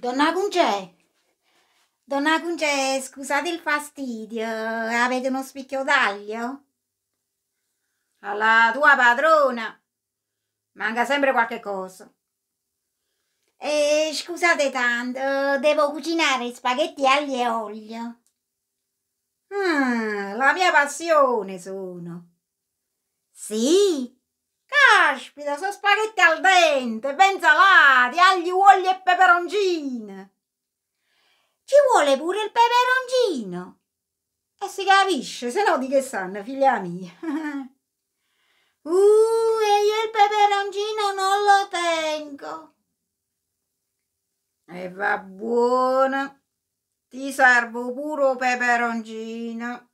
Donna Cungè, donna Cungè, scusate il fastidio, avete uno spicchio d'aglio? Alla tua padrona, manca sempre qualche cosa. E scusate tanto, devo cucinare spaghetti aglio e olio. Mm, la mia passione sono. Sì, Aspita, sono spaghetti al dente, ben salati, agli uogli e peperoncino. Ci vuole pure il peperoncino. E si capisce, se no di che sanno, figlia mia. uh, e io il peperoncino non lo tengo. E va buono. Ti servo puro peperoncino.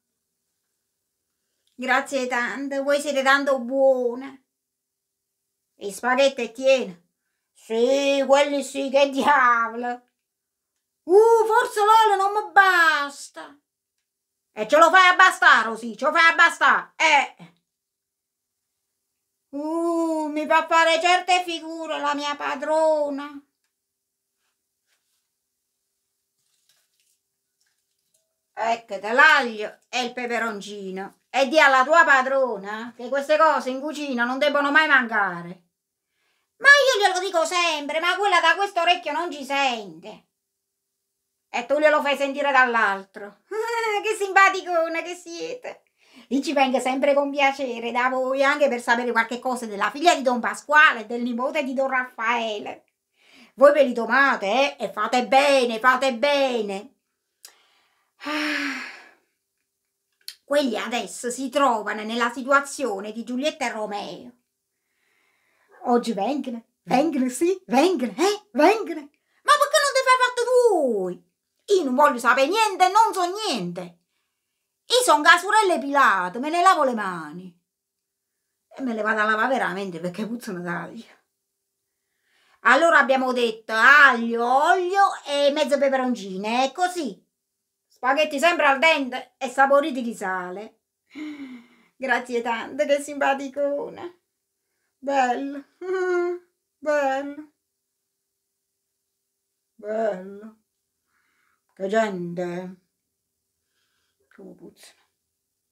Grazie tante, voi siete tanto buone. Gli spaghetti Etienne? Sì, quelli sì, che diavolo! Uh, forse l'olio non mi basta! E ce lo fai abbastare, Rosì, ce lo fai abbastare! Eh! Uh, mi fa fare certe figure la mia padrona! Ecco, l'aglio e il peperoncino. E di alla tua padrona che queste cose in cucina non debbono mai mancare dico sempre, ma quella da questo orecchio non ci sente. E tu glielo fai sentire dall'altro. che simpaticona che siete. Lì ci vengo sempre con piacere da voi, anche per sapere qualche cosa della figlia di Don Pasquale e del nipote di Don Raffaele. Voi ve li domate, eh? E fate bene, fate bene. Quelli adesso si trovano nella situazione di Giulietta e Romeo. Oggi vengono Vengono, sì, vengono, eh, vengono. Ma perché non ti fai fatto tu? Io non voglio sapere niente, non so niente. Io sono casurelle pilate, me ne lavo le mani. E me le vado a lavare veramente perché puzzano d'aglio. Allora abbiamo detto aglio, olio e mezzo peperoncino, è così. Spaghetti sempre al dente e saporiti di sale. Grazie tante, che simpaticone. Bello. Gajanda. Кого будет?